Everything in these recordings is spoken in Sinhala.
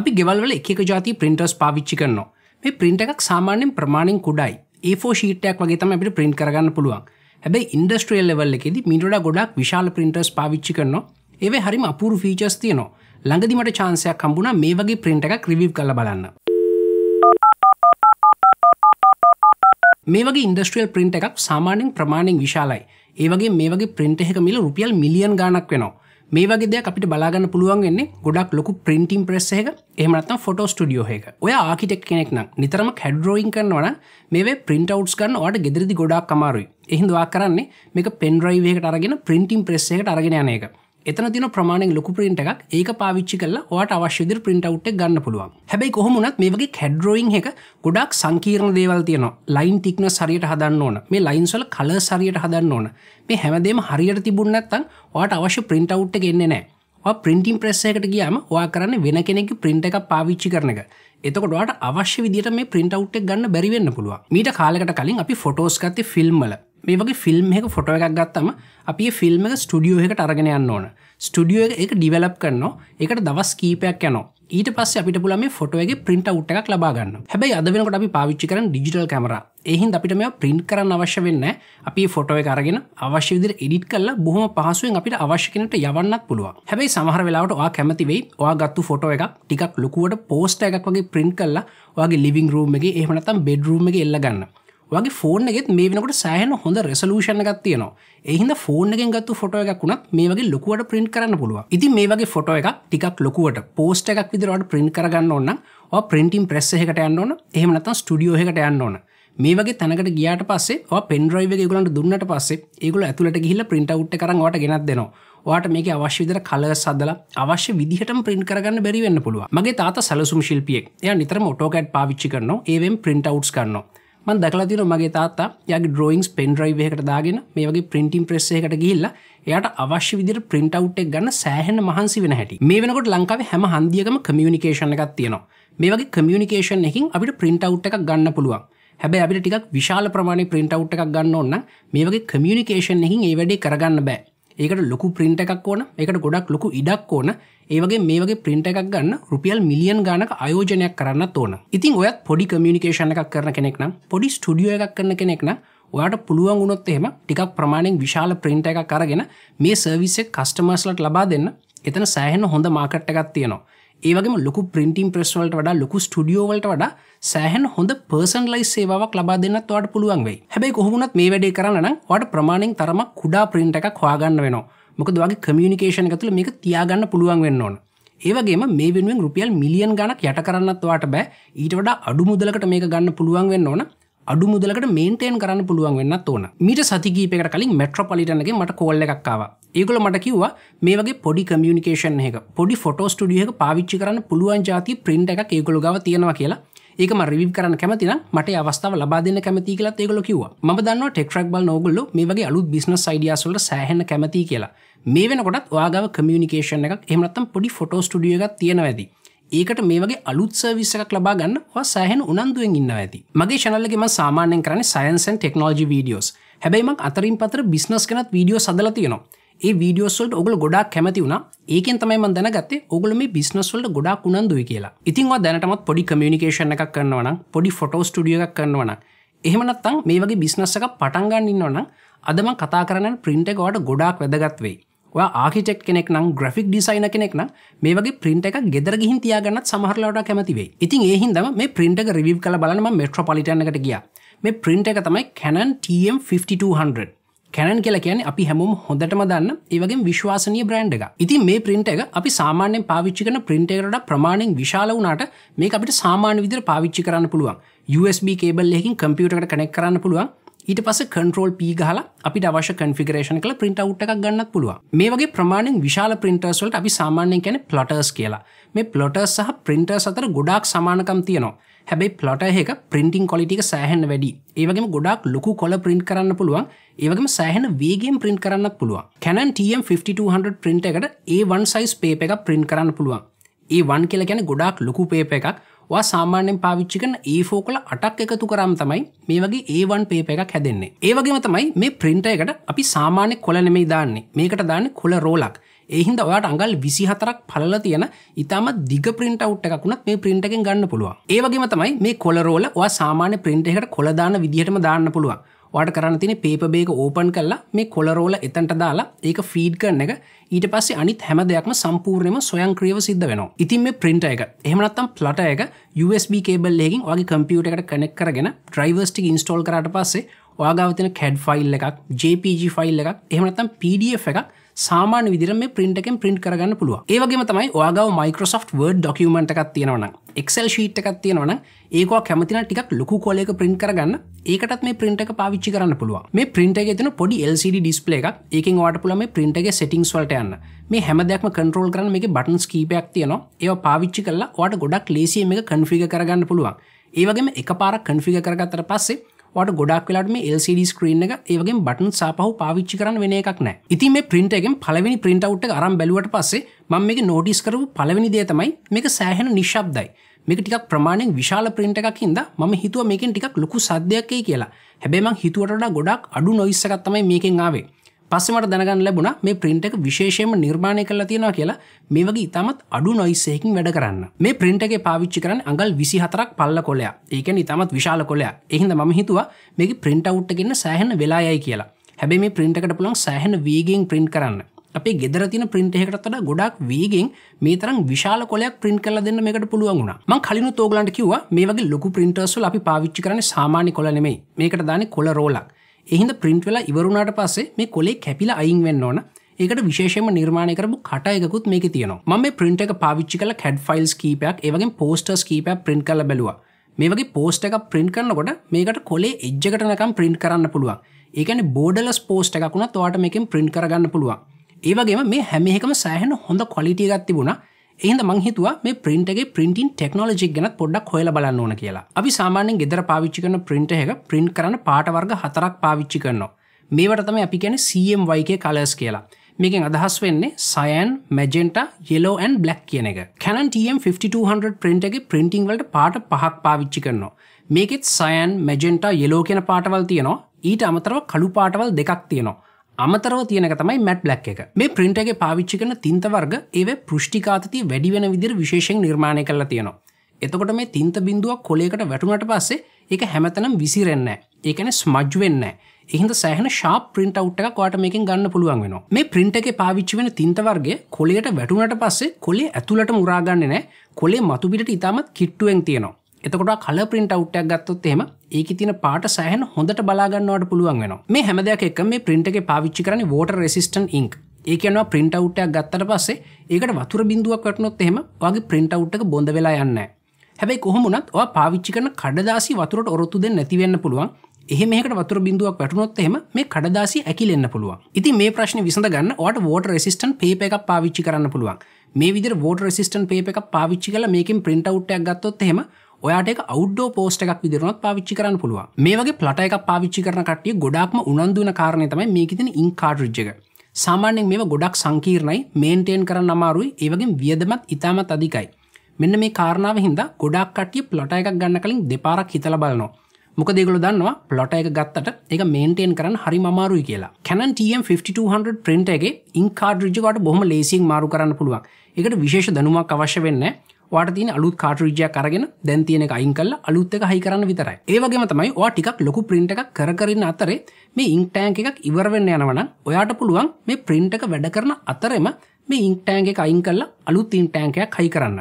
අපි ගෙවල්වල එක ජාති පින්ටර්ස් පාවිච්චි කරනවා මේ පින්ට එකක් සාමාන්‍යෙන් ප්‍රමාණින් කුඩයි ඒ ශීටයක් වගේ තම අපිට පින්ට කරගන්න පුළුවන් හැබයි ඉන්ඩස්ට්‍රියල් ලෙවල් එකෙද මිටඩ ගොඩක් විශාල පින්ටර්ස් පාවිච්චි කරනවා ඒව හරිම අපූරු ෆීචස් තියනවා ළඟදිමට චාන්සයක් කම්බුණ මේ වගේ පින්ට එකක් රිවිව් කළ බලන්න මේ වගේ ඉන්ඩස්ට්‍රියල් පින්ට එකක් සාමානෙන් ප්‍රමාණෙන් විශාලයි ඒවගේ මේ වගේ පින්ට එක මිල රුපියල් මිලියන් ගානක් වෙනවා මේ වගේ දෙයක් අපිට බලාගන්න පුළුවන් වෙන්නේ ගොඩක් ලොකු ප්‍රින්ටිම් ප්‍රෙස් එක එහමනත්තම් ෆොටෝ ස්ටඩියෝ එක ඔය ආකිටෙක් කෙනෙක් නම් නිතරම හැඩරෝයින් කරනවන මේ පින්ට අවට්ස් කරන්න වාට ගෙදරදි ගොඩක් කමාරුයි එහිදවා කරන්නේ මේක පෙන්ඩරයිවේකට අරගෙන ප්‍රින්ටිම් ප්‍රෙස් එකට අරගෙන යන එක එතන තින ප්‍රමාණෙන් ලොකු ප්‍රින්ට එකක් ඒක පාවිච්චි කල ට අවශ්‍යදිර පින්ටවට් ගන්න පුළුවන් හැබයි කොහොමුණත් මේ වගේ කැඩ්රෝයින් එක ගොඩක් සංකීරණ දේවල් තියෙන ලයින් තික්න සරියට හදන්න ඕන මේ ලයින්සොල කල සරියට හදන්න ඕන මේ හැමදේම හරියට තිබුණනත්තන් ට අවශ්‍ය පින්ටවට් ගෙන්නේ නෑ පින්ටිම් ප්‍රස්සයකට ගියම වා කරන්න වෙන කෙනෙකි පින්ට එක පාවිච්චි කරන එක එතකොටට අවශ්‍ය විදිට මේ පින්ටවට් ගන්න බැරිවෙන්න පුළුව මීට කාලකට කලින් අපි ෆොටෝස්කති ෆිල්ම්මල මේ වගේ ෆිල්ම් එක ෆොට එකක් ගත්තම අපි ෆිල්ම් එක ස්ටඩියෝ එකට අරගෙන යන්න ඕන ස්ටඩියෝ එක ඩිවලප් කරනවා එකට දවස් කීපයක් යනවා ඊට පස්ස අපිට පුල මේ ෆොටෝගේ ප්‍රින්ට උට් එකක් ලබාගන්න හැබයි අද වෙනකට අපි පාවිච්චි කරන ඩිජිටල් කැමර එහින් අපිට මේ ප්‍රින්ට් කරන්න අවශ්‍ය වෙන්න අපි ෆොටෝ එක අරගෙන අවශ්‍ය විදිර එඩිට් කරලා බොහොම පහසුවෙන් අපිට අවශ්‍ය කෙනට යවන්නත් පුළුව හැබයි සමහර වෙලාවට ඔයා කැමති වෙයි ඔයා ගත්තු ෆොටෝ එක ටිකක් ලොකුවට පෝස්ට එකක් වගේ ප්‍රින්ට් කරලා ඔයාගේ ලිවිං රූම් එක එහමනතම් බෙඩරූම් එක එල්ලගන්න වගේ ෆෝන් එකෙත් මේ වෙනකට සෑහන හොඳ රෙසලූෂණ එකක් තියෙනවා එහින්ද ෆෝන් එකෙන් ගත්තු ෆොට එකක් වුණත් මේ වගේ ලොකුවට ප්‍රින්ට් කරන්න පුළුව ඉති මේ වගේ ෆොට එකක් ටිකක් ලොකුවට පෝස්ට එකක් විදිරට ප්‍රින්ට් කරගන්න ඕන්න ප්‍රින්ටිම් ප්‍රෙස් එකට යන්න ඕන එහෙමනතන් ස්ටඩියෝ එකට යන්න ඕන මේ වගේ තැනකට ගියාට පස්සේ පෙන්ඩරයිව ගලට දුන්නට පස්සේ ඒගුල ඇතුළට ගිහිල පින්ට උට් කරට ගෙනත් දෙනවා වාට මේක අවශ්‍ය විදර කල සදලා අවශ්‍ය විදිහට පින්ට කරගන්න බැරිවෙන්න පුළුව මගේ තාත සැලසුම් ශිල්පියෙක් එය නිතර මොටෝකට් පාවිච්චි කරනවා ඒවෙන් පින්ට අවට් කරනවා මන් දකලා තින මගේ තාත්තා යගේ ඩ්‍රෝයින්ස් පෙන්ඩ්‍රයිවයකට දාගෙන මේ වගේ පින්ටිම් ප්‍රෙස්සේකට ගිල්ල එයට අවශ්‍ය විදිර පින්ට අවට්ක් ගන්න සෑහන මහන්සි වෙන හැටි මේ වෙනකොට ලංකාවේ හැම හන්දියකම කමියනිකේෂණ එකක් තියෙනවා මේ වගේ කමියනිකේෂන් එකින් අපිට පින්ට අවට් එකක් ගන්න පුළුවන් හැබැ අපිට ටිකක් විශාල ප්‍රමාණය පින්ට අවට් එකක් ගන්න ඔන්න මේ වගේ කමියනිකේෂන් එකින් ඒ වැඩේ කරගන්න බෑ ඒකට ලොකු ප්‍රින්ට එකක් ඕන එකට ගොඩක් ලොකු ඉඩක් ඕන ඒවගේ මේ වගේ ප්‍රින්ට එකක් ගන්න රුපියල් මිලියන් ගානක අයෝජනයක් කරන්න තෝන ඉතින් ඔයත් පොඩි කමියනිකේෂණ එකක් කරන කෙනෙක්නම් පොඩි ස්ටඩියෝ එකක් කරන කෙනෙක්නම් ඔයාට පුළුවන් වුණොත් එහෙම ටිකක් ප්‍රමාණයෙන් විශාල ප්‍රින්ට එකක් කරගෙන මේ සර්විසෙක් කස්ටමර්ස්ලට ලබා දෙන්න එතන සෑහෙන හොඳ මාකට් එකක් තියෙනවා ඒවගේ ලොකු පින්ටිම් ප්‍රස්වලට වඩා ලොකු ස්ටඩියෝවලට වඩා සෑහන් හොඳ පර්සන්ලයි සේවාවක් ලබා දෙන්නත් වට පුළුවන්වෙයි හැබයි කොහොමුණත් මේ වැඩේ කරන්න වට ප්‍රමාණෙන් තරම කුඩා ප්‍රින්ට එකක් හවාගන්න වෙනවා මොකද වගේ කමියනිකේෂන එකතුළ මේක තියාගන්න පුළුවන් වෙන්න ඕන ඒවගේ මේ වෙනුවෙන් රුපියල් මිලියන් ගණක් යට කරන්නත්වාට බෑ ඊට වඩා අඩු මුදලකට මේක ගන්න පුළුවන් වෙන්න ඕන අඩු මුදලකට මේන්ටයන් කරන්න පුළුවන් වෙන්න ඕන මීට සතිකීපකට කලින් මට්‍රපලිටනගේ මට කෝල්ල එකක්කාව ඒගොල මට කිව්වා මේ වගේ පොඩි කමියනිකේෂන් එක පොඩි ෆොටෝ ස්ටඩියක පාවිච්චි කරන්න පුළුවන් ජාති ප්‍රින්ට් එක ඒගොල ගව තියෙනවා කියලා ඒක රිවි කරන්න කැමතින මට අවස්ථාව ලබා දෙන්න කැමති කියලා ඒගොල කිව්වා ම දන්න ටෙක්රක් බල නොගොල්ල මේ වගේ අලුත් බිස්නස් අයිඩියස්වල සෑහන කැමති කියලා මේ වෙනකොටත් වාගව කමියනිකේෂන් එක එමනත්තම් පොඩි ෆොටෝ ස්ටඩියක තියෙනවැදී ඒකට මේ වගේ අලුත් සර්විස්සක් ලබා ගන්න ඔයා සෑහෙන උනන්දුවෙන් ඉන්න ඇති. මගේ channel එකේ මම සාමාන්‍යයෙන් කරන්නේ science and technology videos. හැබැයි මම අතරින් පතර business ගැනත් video සදලා තියෙනවා. ඒ වීඩියෝස්වල්ට ඔගල ගොඩක් කැමති වුණ ඒකෙන් තමයි මන් දැනගත්තේ ඔගල මේ බිස්නස්වල්ට ගොඩක් උනන්දුයි කියලා ඉතින්වා දැනටමත් පොඩි කමියනිකේෂණ එකක් කරන්නවන පොඩි ෆොටෝ ස්ටඩිය එකක් කරන්නවන එහෙමනත්තං මේ වගේ බිස්නස් එක පටන්ගන්න ඉන්නවන අදම කතා කරන්න ප්‍රින්ට එකවට ගොඩක් වැදගත්වෙයි ඔයා ආකිටෙක් කෙනෙක් නම් ග්‍රෆික් ඩිසයින කෙනෙක් නම් මේ වගේ ප්‍රින්ට එක ගෙදර ගිහින් තියාගන්නත් සමහරලාට කැමතිවේ ඉතින් ඒහින්දම මේ ප්‍රින්ට එක රිවිව් කළ බලනම මෙට්‍රපලිටනකට ගිය මේ ප්‍රින්ට එක තමයි කැනන් TM5200 කැනන් කියලා කියන්නේ අපි හැමෝම හොඳටම දන්න ඒවගේ විශ්වාසනය බ්‍රන්ඩ් එක ඉතින් මේ ප්‍රින්ට එක අපි සාමාන්‍යෙන් පාවිච්චි කන ප්‍රින්ටේකට ප්‍රමාණෙන් විශාල වුණට මේ අපිට සාමාන්‍ය විදිර පාවිච්චි කරන්න පුළුවන් USB කේබල් එකින් කම්පියුටකට කනෙක් කරන්න පුළුවන් ඊට පස කන්ට්‍රෝල් පී හල අපි අවශ කන්ෆිගරේෂන් කළ ප්‍රින්ට අවට් එකක් ගන්න පුළුව මේ වගේ ප්‍රමාණෙන් විශාල පින්ටර්ස්වලට අපි සාමාන්‍යෙන් කැන පලොටර්ස් කියලා මේ පලොටර්ස් සහ පින්ටර් සතර ගොඩක් සමානකම් තියනවා හැබැයි පලොටහක පින්ටිං කොලිටික සෑහන් වැඩි ඒවගේම ගොඩක් ලොකු කොල පින්ට කරන්න පුළුවන් ඒවගේම සෑහන වේගෙන් පින්ට කරන්න පුළුව කැනන් TM5200 පින්ට එකට ඒවන් සයිස් පේප එක පින්ට කරන්න පුළුවන් ඒවන් කියල ගැන ගොඩක් ලොකු පේප එකක් වා සාමාන්‍යෙන් පාවිච්චි කරන ඒ ෆෝකල අටක් එකතු කරම් තමයි මේ වගේ ඒවන් පේප එකක් හැදෙන්නේ ඒවගේම තමයි මේ ප්‍රින්ට එකට අපි සාමාන්‍ය කොල නෙමෙයි දාන්නේ මේකට දාන්න කොල රෝලක් එහින්ද ඔයාට අඟල් විසිහතරක් පලල තියෙන ඉතාම දිග ප්‍රින්ට අවට් එකක්ුණත් මේ ප්‍රින්ටකෙන් ගන්න පුළුවන් ඒවගේම තමයි මේ කොලරෝල වා සාමාන්‍ය ප්‍රින්ට එකට කොලදාන විදිහටම දාන්න පුළුවන් වාට කරන්න තින පේපබේක ඕපන් කල්ලා මේ කොලරෝල එතන්ට දාලා ඒක ෆීඩ් කරන එක ඊට පස්සේ අනිත් හැම දෙයක්ම සම්පූර්ණයම ස්වයංක්‍රියව සිද්ධ වෙනවා ඉතින් මේ ප්‍රින්ට එක එහෙමනත්තම් ප්ලට එක USB කේබල්ලෙකින් වගේ කම්පියුට එකට කනෙක් කරගෙන ඩ්‍රයිවර්ස්ටික් ඉන්ස්ටෝල් කරට පස්සේ වාගාවතින කැඩ් ෆයිල් එකක් JPG ෆයිල් එකක් එහෙමනත්තම් PDF එකක් සාමාන විදිර මේ පින්ටකෙන් පින්ට කරගන්න පුළුව ඒවගේ තමයි වාගව මයිකෝසොෆ් වර්ඩ් ඩොකමට එකක් තියෙනවන එක්සල් ශීට් එකක් තියෙනවන ඒක කැමතින ටික් ලොකු කොලයක පින්ට කරගන්න ඒකටත් මේ පින්ට එක පාවිච්චි කරන්න පුළුව මේ පින්ට එක තින පොඩි LCD ඩිස්පලේ එකක් ඒකින් වාට පුල මේ පින්ටගේ සෙටිංස් වලට යන්න මේ හැමදයක්ම කන්ට්‍රෝල් කරන මේ බටන් කීපයක් තියනවා ඒ පාවිච්චි කරලා වාට ගොඩක් ලේසිය මේ කන්ෆිග කරගන්න පුළුවන් ඒවගේම එක පාර කන්ෆිග කරගත්තර පස්සේ වට ගොඩක් වෙලාට මේ LCD ස්ක්‍රීන් එක ඒවගේ බටන් සාපහු පාවිච්චි කරන්න වෙන එකක් නෑ ඉතින් මේ ප්‍රින්ට එකෙන් පලවෙනි ප්‍රින්ට අවුට් එක අරම් බැලුවට පස්සේ මම මේක නෝටිස් කරපු පළවෙනි දේ තමයි මේක සෑහෙන නිශ්ශබ්දයි මේක ටිකක් ප්‍රමාණයෙන් විශාල ප්‍රින්ට එකක් හින්ද මම හිතුව මේකෙන් ටිකක් ලොකු සද්‍යයක්කයි කියලා හැබැයි මං හිතුවට ගොඩක් අඩු නොයිස්සකත් තමයි මේකෙන් ආවේ පස්සමට දැනගන්න ලැබුණ මේ ප්‍රින්ට එක විශේෂයම නිර්මාණය කරලා තියෙනවා කියලා මේ වගේ ඉතාමත් අඩු නොයිස්සයකින් වැඩ කරන්න මේ ප්‍රින්ට එක පාවිච්චි කරන අඟල් විසි හතරක් පල්ල කොලයා ඒකන ඉතාමත් විශාල කොලයා එහිද ම හිතුවා මේක ප්‍රින්ට අවුට්ටගන්න සෑහන වෙලායයි කියලා හැබැ මේ ප්‍රින්ටකට පුළන් සෑහන වීගෙන් ප්‍රින්ට කරන්න අපේ ගෙදර තින ප්‍රින්ට එකකටත්තට ගොඩක් වීගෙන් මේ තරම් විශාල කොලයක් ප්‍රින්ට කල දෙන්න මේකට පුළුවන් වුණා මං කලින් තෝගලන්ට කිව්වා මේ වගේ ලොකු ප්‍රින්ටර්ස්වල අපි පාවිච්චි කරන සාමාන්‍ය කොල නෙමෙයි මේකට දාන්නේ කොල රෝලක් එහින්ද ප්‍රින්ට් වෙලා ඉවරුණට පස්සේ මේ කොලේ කැපිලා අයින් වෙන්න ඕන ඒකට විශේෂම නිර්මාණය කරපු කට එකකුත් මේක තියෙනවා මම ප්‍රින්ට් එක පාවිච්චි කළ කැඩ් ෆයිල්ස් කීපයක් ඒවගේ පෝස්ටර්ස් කීපයක් ප්‍රින්ට් කළ බැලුවා මේ වගේ පෝස්ට එකක් ප්‍රින්ට් කරනකොට මේකට කොලේ එජ්ජකටනකම් ප්‍රින්ට් කරන්න පුළුවන් ඒකන බෝඩලස් පෝස්ට එකකුණ තවාට මේකින් ප්‍රින්ට් කරගන්න පුළුවන් ඒවගේ මේ හැමිහෙකම සෑහෙන හොඳ කොලිටියගත් තිබුණා එහිද මංහිතුව මේ පින්ටගේ පින්ටින් ටෙක්නෝජි ගැන පොඩක් හොල බලන්න ඕන කියලා අපි සාමාන්‍යෙන් ගෙදර පාවිච්චි කරන පින්ට එක පින්ට් කරන පාටවර්ග හතරක් පාවිච්චි කරනවා මේවටතම අපි ගැන සම්වයික කලස් කියලා මේකින් අදහස් වෙන්නේ සයන් මැජෙන්ට යෙලෝ ඇන් බ්ලක් කියන එක කැනන් TM5200 පින්ටගේ පින්ටිං වලට පාට පහක් පාවිච්චි කරනවා මේකෙත් සයන් මැජෙන්ට යෙලෝ කියෙන පාටවල් තියනවා ඊට අමතරව කළු පාටවල් දෙකක් තියෙනවා අමතරව තියනක තමයි මැට් බ්ලක් එක මේ ප්‍රින්ටගේ පාවිච්චි කන තින්ත වර්ග ඒ පෘෂ්ටිකාතති වැඩිවෙන විදිර විශේෂෙන් නිර්මාණය කරලා තියෙනවා. එතකොට මේ තින්ත බිඳුවක් කොලේකට වැටුනට පස්සේ ඒක හැමතනම් විසිරෙන්න ඒකන ස්මජ් වෙන්න එහිද සෑහන ශා ප්‍රින්ට අවට්ක කොට මේක ගන්න පුළුවන් වෙන මේ ප්‍රින්ට එක පාවිච්චි වෙන තින්ත වර්ගේ කොලේට වැටුනට පස්සේ කොලේ ඇතුළට මුරාගන්න නෑ කොලේ මතුබිට ඉතාමත් කිට්ටුවෙන් තියෙනවා එතකොට කල පින්ට අවට්ටක් ගත්තොත් එහෙම ඒක තින පාට සෑහන් හොඳට බලාගන්නවට පුළුවන් වෙන මේ හැම දෙයක් එක මේ පින්ට එක පාවිච්චි කරන ෝට රෙසිස්ටන් ඉංක් ඒකනවා පින්ට අවට්ටයක් ගත්තට පස්සේ ඒකට වතුර බිඳුවක් වටනොත් එහෙම වගේ පින්ට අවට්ටක බොඳ වෙලා යන්න හැබැයි කොහොමුණත් ඔ පාවිච්චි කරන කඩදාසි වතුරට ඔරොත්තු දෙ නැතිවෙන්න පුළුවන් එහෙ මේකට වතුර බිඳුවක් වැටනොත් එහෙම මේ කඩදාසි ඇකිලෙන්න්න පුළුවන් ඉති මේ ප්‍රශ්න විසඳ ගන්න ට ෝට රෙසිස්ටන් පේප එකක් පාවිච්චි කරන්න පුළුවන් මේ විදි ෝට රෙසිස්ටන් පේප එකක් පාවිච්චි කල මේකින් පින්ට අවට්ටයක් ගත්තොත් එහෙම ඔයාට අවඩ්ඩෝ පෝස්ට එකක් විදිරුණත් පාවිච්චි කරන්න පුළුවන් මේගේ පලට එකක් පාවිච්චි කරන කටිය ගොඩක්ම උනන්දුවන කාරණය තමයි මේකතින ඉංකාඩරිජ්ජක සාමාන්‍යෙන් මේ ගොඩක් සංකීර්ණයි මේන්ටේන් කරන්න අමාරුයි ඒවගේ වියදමත් ඉතාමත් අධිකයි. මෙන්න මේ කාරණාව හින්දා ගොඩක් කටිය ප්ලොට එකක් ගන්න කලින් දෙපාරක් හිතල බලනවා. මොක දෙගල දන්නවා ප්ලොට එක ගත්තට එක මේන්ටේන් කරන්න හරි අමාරුයි කියලා කැනන් TM5200 ප්‍රින්ටගේ ඉංකාඩරිජකට බොහම ලේසින් මාරු කරන්න පුළුවන් එකට විශේෂ දනුවක් අවශ්‍ය වෙන්න වාට තින අලුත් කාටරජය කරගෙන දැන් තියෙන අයින් කල්ල අලුත්තක හහි කරන්න විතරයි ඒවගේ තමයි වා ටිකක් ලොකු ප්‍රින්ට එකක් කරන්න අතරේ මේ ඉංක්ටෑන් එකක් ඉවරවෙන්න යනවන ඔයාට පුළුවන් මේ ප්‍රින්ට එක වැඩ කරන අතරෙම මේ ඉංක්ටෑන්ගේ අයින් කල්ලා අලුත් ඉන්ටෑන්කයක් හයි කරන්න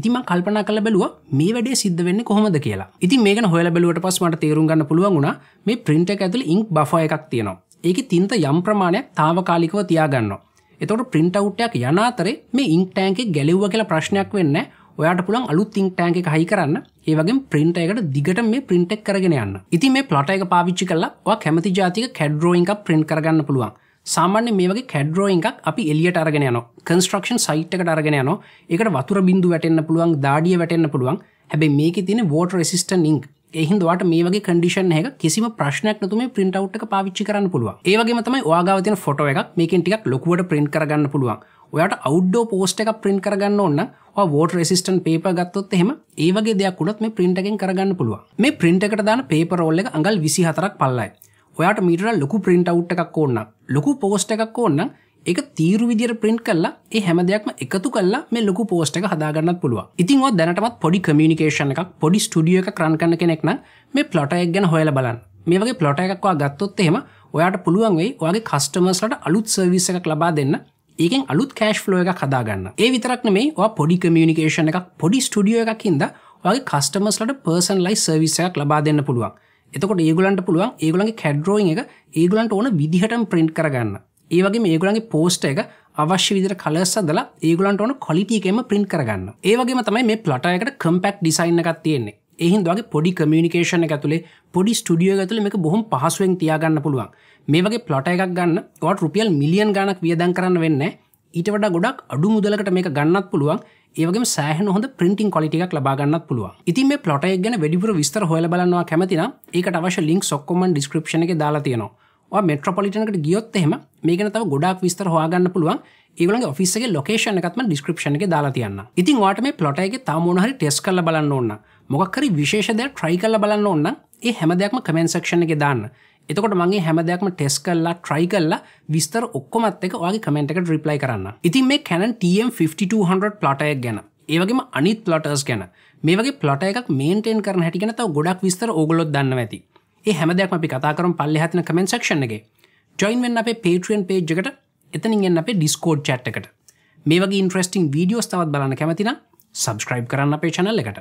ඉතිම කල්පනා කළ බැලුව මේ වැඩේ සිද්ධ වෙන්න කොහොමද කියලා ඉති මේක හොල බැලුවට පස්මට තේරුම්ගන්න පුළුවන්ුණ මේ ප්‍රින්ට ඇතුල ඉංක් බෆය එකක් තියෙනවා ඒක තින්ත යම් ප්‍රමාණයක් තාවකාලිකව තියාගන්න එතොට ප්‍රින්ටවුට්ටයක් යනාතරේ මේ ඉංක්ටෑන්ගේ ගැලිව්ව කියලා ප්‍රශ්නයක් වෙන්න ඔයාට පුළන් අලු තිංක් ටෑන්ක හයි කරන්න ඒවගේ ප්‍රින්ට එකට දිගට මේ ප්‍රින්ටෙක් කරගෙන යන්න ඉති මේ පලොට එක පාවිච්චි කල්ලා කැමති ජාතික කැඩ්රෝයින්ක් ප්‍රින්් කරගන්න පුළුවන් සාමාන්‍ය මේ වගේ කැඩ්රෝයින්ක් අපි එලියට අරගෙන යන කන්ස්ට්‍රක්ෂන් සයිට්කට අරගෙන යන එකට වතුර බින්දු වැටෙන්න්න පුළුවන් දාඩිය වැටෙන්න්න පුළුවන් හැබැයි මේක තින වෝට රෙසිස්ටන් ඉංක් එහින්දවාට මේ වගේ කඩිෂන් එක කිසිම ප්‍රශ්නයක් නතුම පින්ට් එක පාවිච්චි කරන්න පුළුව ඒවගේ තමයි වාගාවතින ෆොට එකක් මේකෙන් ටික් ලොකුවට ප්‍රින්් කරගන්න පුළුවන් ඔයාට අවඩ්ඩෝ පෝස්ට එක ප්‍රින්ට කරගන්න ඕන්න ෝට රෙසිස්ටන් පේප ගත්තොත් එහෙම ඒවගේ දෙයක්කුලත් මේ ප්‍රින්ටකින් කරගන්න පුළුව මේ ප්‍රින්ට එකට දාන පේපරෝල්ල එක අඟල් විසි හතරක් පල්ලයි ඔයාට මීටර ලොකු ප්‍රින්ට අව් එකක් ඕන්න ලොකු පෝස්ට එකක් ඕන්න එක තීරු විදිර ප්‍රින්ට් කල්ලා ඒ හැම දෙයක්ම එකතු කල්ලා මේ ලොකු පෝස්ට එක හදාගන්න පුළුව ඉතින් ඔ දැනටමත් පොඩි කමියනිකේෂන එකක් පොඩි ස්ටඩිය එක කරන් කන්න කෙනෙක්න මේ ප්ලොට එක් ගැන හොයල බලන්න මේ වගේ ප්ලොට එකක්වා ගත්තොත් එහෙම ඔයාට පුළුවන් වෙයි ඔයාගේ කස්ටමර්ස්ලට අලුත් සර්විස එකක් ලබා දෙන්න ඒකෙන් අලුත් කෑශ් ්ලෝ එකක් හදාගන්න ඒ විතරක්න මේ පොඩි කමියනිකේෂන එකක් පොඩි ස්ටඩියෝ එකකින්ද වගේ කස්ටමස්ලට පර්සන් ලයි සර්විසයක් ලබා දෙන්න පුළුවන් එතකොට ඒගලන්ට පුළුවන් ඒගලන්ගේ කැඩ්රෝයින් එක ඒගලන්ට ඕන විදිහටම ප්‍රින්ට් කරගන්න ඒවගේ ඒගලන්ගේ පෝස්ට එක අවශ්‍ය විදිර කලස්සදලා ඒගලන්ට ඕන කොලිටියකෙම ප්‍රින්ට් කරගන්න ඒවගේ තමයි මේ පලටයකට කම්පෙක්් ඩිසයින් එකක් තියෙන්නේ එහින්දගේ පොඩි කමියනිකේෂන ඇතුළේ පොඩි ස්ටඩියෝ ඇතුළ මේ බොහොම පහසුවෙන් තියාගන්න පුළුවන් මේ වගේ පලොට එකක් ගන්න වට රුපියල් මිලියන් ගණක් වියදන් කරන්න වෙන්න ඊට වඩ ගොඩක් අඩු මුදලකට මේක ගන්නත් පුළුවන් ඒවගේ සෑහන හොඳ පින්ටින් කොලිටික් ලබාගන්නත් පුළුව ඉතින් මේ පලොට එක් ගැන වැඩිපුර විස්තර හොල බලන්නවා කැමතින ඒකට අවශ ලින්ක් සොක්කොමන් ඩිස්ක්‍රපෂන එක දාලා තියෙනවා මෙට්‍රපොලිටනකට ගියොත් එහෙම මේකන තව ගොඩක් විස්තර හොයාගන්න පුළුවන් ඒවලගේ ඔෆිස්සගේ ලොකේෂන එකත්ම ඩිස්ක්‍රපෂන එක දාලා තියන්න ඉතින් වාට මේ පලොටයගේ තාමෝනහරි ටෙස් කල බලන්න ඕන්න මොකක්හරි විශේෂදය ට්‍රයි කල්ල බලන්න ඕන්න ඒ හැමදයක්ම කමෙන්සක්ෂණ එක දාන්න එතකොට මගේ හැමදයක්ම ටෙස් කල්ලා ට්‍රයි කල්ලා විස්තර ඔක්කොමත් එක වගේ කමෙන්ට එකට රිප්ලයි කරන්න ඉතින් මේ කැනන් TM5200 ප්ලටයක් ගැන ඒවගේම අනිත් ප්ලටර්ස් ගැන මේ වගේ ප්ලට එකක් මේන්ටෙන් කරන හැටිගෙන තව ගොඩක් විස්තර ඔගොලොත් දන්න ඇති ඒ හැමදයක් අපි කතා කරම් පල්ලෙ හතින කමෙන්ට සක්ෂන්ගේ ජොයින් වෙන්න අපේ පේට්‍රියන් පේජ්කට එතනින් එන්න අපේ ඩිස්කෝඩ් චට් එකට මේ වගේ ඉන්ට්‍රස්ටිං වීඩියෝස් තවත් බලන්න කැමතින සබස්ක්‍රයිබ් කරන්න අපේ චනල්ල එකට